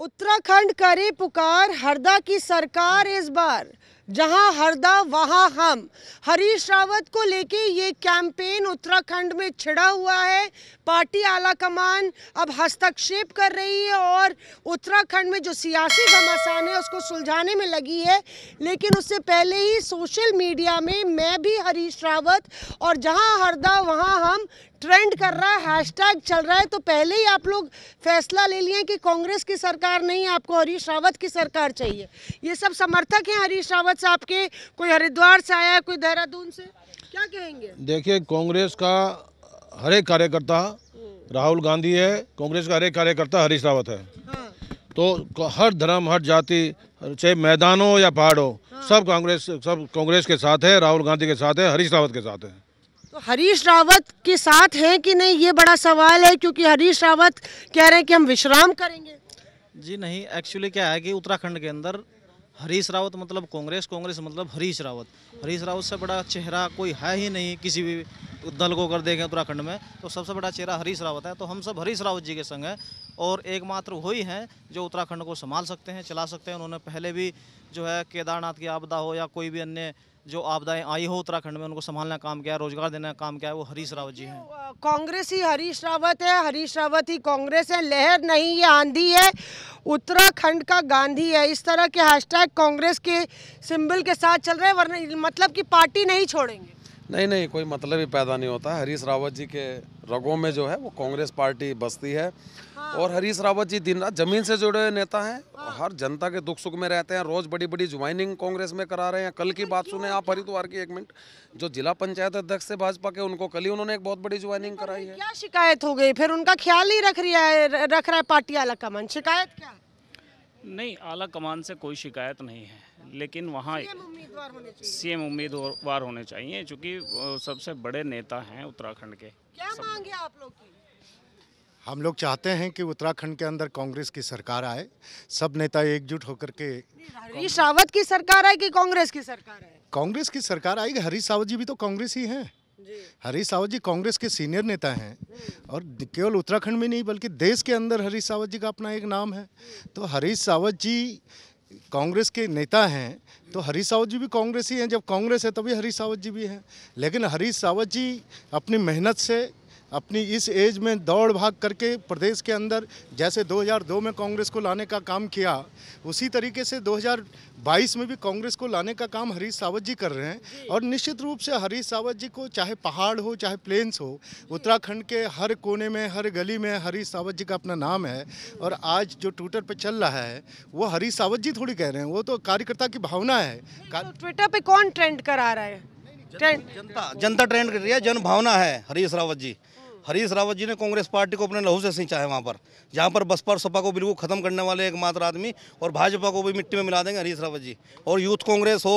उत्तराखंड करे पुकार हरदा की सरकार इस बार जहां हरदा वहां हम हरीश रावत को लेके ये कैंपेन उत्तराखंड में छिड़ा हुआ है पार्टी आला कमान अब हस्तक्षेप कर रही है और उत्तराखंड में जो सियासी घमासान है उसको सुलझाने में लगी है लेकिन उससे पहले ही सोशल मीडिया में मैं भी हरीश रावत और जहां हरदा वहां हम ट्रेंड कर रहा है हैशटैग चल रहा है तो पहले ही आप लोग फैसला ले लिए कि कांग्रेस की सरकार नहीं आपको हरीश रावत की सरकार चाहिए ये सब समर्थक हैं हरीश रावत कांग्रेस आपके कोई हरिद्वार से आया कोई देहरादून से क्या कहेंगे देखिए कांग्रेस का हर एक कार्यकर्ता हम्म। राहुल गांधी है कांग्रेस का हर एक कार्यकर्ता हरीश रावत है हाँ। तो हर धर्म हर जाति चाहे मैदान हो या पहाड़ हो हाँ। सब कांग्रेस सब कांग्रेस के साथ है राहुल गांधी के साथ है हरीश रावत के साथ है तो हरीश रावत के साथ हैं कि नहीं ये बड़ा सवाल है क्योंकि हरीश रावत कह रहे हैं कि हम विश्राम करेंगे जी नहीं एक्चुअली क्या है कि उत्तराखंड के अंदर हरीश रावत मतलब कांग्रेस कांग्रेस मतलब हरीश रावत हरीश रावत से बड़ा चेहरा कोई है ही नहीं किसी भी दल को अगर देखें उत्तराखंड में तो सबसे बड़ा चेहरा हरीश रावत है तो हम सब हरीश रावत जी के संग हैं और एकमात्र वही हैं जो उत्तराखंड को संभाल सकते हैं चला सकते हैं उन्होंने पहले भी जो है केदारनाथ की आपदा हो या कोई भी अन्य जो आपदाएं आई हो उत्तराखंड में उनको संभालने का काम किया रोजगार देने का काम किया है वो हरीश रावत जी हैं कांग्रेस ही हरीश रावत है हरीश रावत ही कांग्रेस है लहर नहीं ये आंधी है उत्तराखंड का गांधी है इस तरह के हैशटैग कांग्रेस के सिंबल के साथ चल रहे हैं वरना मतलब कि पार्टी नहीं छोड़ेंगे नहीं नहीं कोई मतलब ही पैदा नहीं होता हरीश रावत जी के रगों में जो है वो कांग्रेस पार्टी बसती है और हरीश रावत जी दिन रात जमीन से जुड़े हुए नेता हैं हर जनता के दुख सुख में रहते हैं रोज बड़ी बड़ी ज्वाइनिंग कांग्रेस में करा रहे हैं कल की बात सुने आप हरिद्वार की एक मिनट जो जिला पंचायत अध्यक्ष थे भाजपा के उनको कल ही उन्होंने एक बहुत बड़ी ज्वाइनिंग कराई है क्या शिकायत हो गई फिर उनका ख्याल ही रख रहा है रख रहा है पार्टी आला कमान शिकायत क्या नहीं आला कमान से कोई शिकायत नहीं है लेकिन वहाँ सीएम उम्मीदवार होने चाहिए चूँकि सबसे बड़े नेता हैं उत्तराखंड के क्या मांगे आप लोग की हम लोग चाहते हैं कि उत्तराखंड के अंदर कांग्रेस की सरकार आए सब नेता एकजुट होकर के हरीश रावत की सरकार आए कि कांग्रेस की सरकार आए कांग्रेस की सरकार आएगी हरीश रावत जी भी तो कांग्रेस ही हैं हरीश रावत जी कांग्रेस के सीनियर नेता हैं और केवल उत्तराखंड में नहीं बल्कि देश के अंदर हरीश रावत जी का अपना एक नाम है तो हरीश रावत जी कांग्रेस के नेता हैं तो हरीश रावत जी भी कांग्रेस ही हैं जब कांग्रेस है तभी हरीश रावत जी भी हैं लेकिन हरीश रावत जी अपनी मेहनत से अपनी इस एज में दौड़ भाग करके प्रदेश के अंदर जैसे 2002 में कांग्रेस को लाने का काम किया उसी तरीके से 2022 में भी कांग्रेस को लाने का काम हरीश सावत जी कर रहे हैं और निश्चित रूप से हरीश सावत जी को चाहे पहाड़ हो चाहे प्लेन्स हो उत्तराखंड के हर कोने में हर गली में हरीश सावत जी का अपना नाम है और आज जो ट्विटर पर चल रहा है वो हरीश सावत जी थोड़ी कह रहे हैं वो तो कार्यकर्ता की भावना है तो ट्विटर पर कौन ट्रेंड करा रहा है जनता जनता ट्रेंड कर रही है जन भावना है हरीश रावत जी हरीश रावत जी ने कांग्रेस पार्टी को अपने लहू से सींचा है वहाँ पर जहाँ पर बसपा और सपा को बिल्कुल खत्म करने वाले एकमात्र आदमी और भाजपा को भी मिट्टी में मिला देंगे हरीश रावत जी और यूथ कांग्रेस हो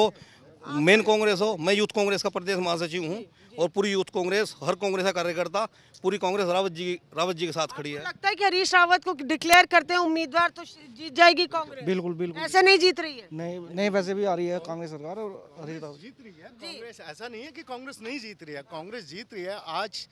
मेन कांग्रेस हो मैं यूथ कांग्रेस का प्रदेश महासचिव हूँ और पूरी यूथ कांग्रेस हर कांग्रेस का कार्यकर्ता पूरी कांग्रेस रावत जी रावत जी के साथ खड़ी है लगता है कि हरीश रावत को डिक्लेयर करते हैं उम्मीदवार तो जीत जाएगी कांग्रेस बिल्कुल बिल्कुल ऐसे नहीं जीत रही है नहीं नहीं वैसे भी आ रही है कांग्रेस सरकार और हरीश रावत जीत रही है कांग्रेस ऐसा नहीं है की कांग्रेस नहीं जीत रही है कांग्रेस जीत रही है आज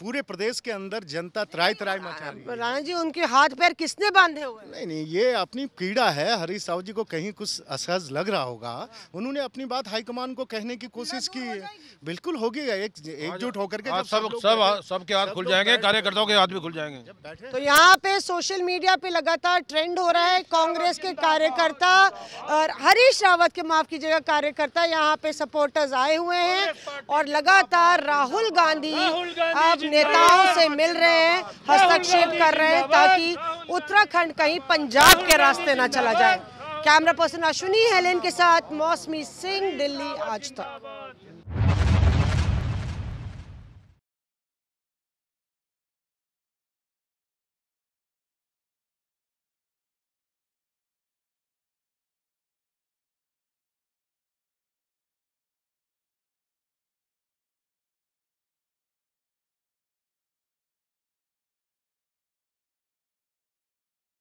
पूरे प्रदेश के अंदर जनता त्राई त्राई मचा रही है राणा जी उनके हाथ पैर किसने बांधे हुए नहीं नहीं ये अपनी पीड़ा है हरीश साहु जी को कहीं कुछ असहज लग रहा होगा हाँ। उन्होंने अपनी बात हाईकमान को कहने की कोशिश की तो बिल्कुल होगी एक एकजुट हाँ, होकर के हाँ, सब सब सब सबके हाथ खुल जाएंगे कार्यकर्ताओं के हाथ भी खुल जाएंगे तो यहाँ पे सोशल मीडिया पे लगातार ट्रेंड हो रहा है कांग्रेस के कार्यकर्ता और हरीश रावत के माफ कीजिएगा कार्यकर्ता यहाँ पे सपोर्टर्स आए हुए हैं और लगातार राहुल गांधी अब नेताओं से मिल रहे हैं हस्तक्षेप कर रहे हैं ताकि उत्तराखंड कहीं पंजाब के रास्ते ना चला जाए कैमरा पर्सन अश्विनी हेलेन के साथ मौसमी सिंह दिल्ली आज तक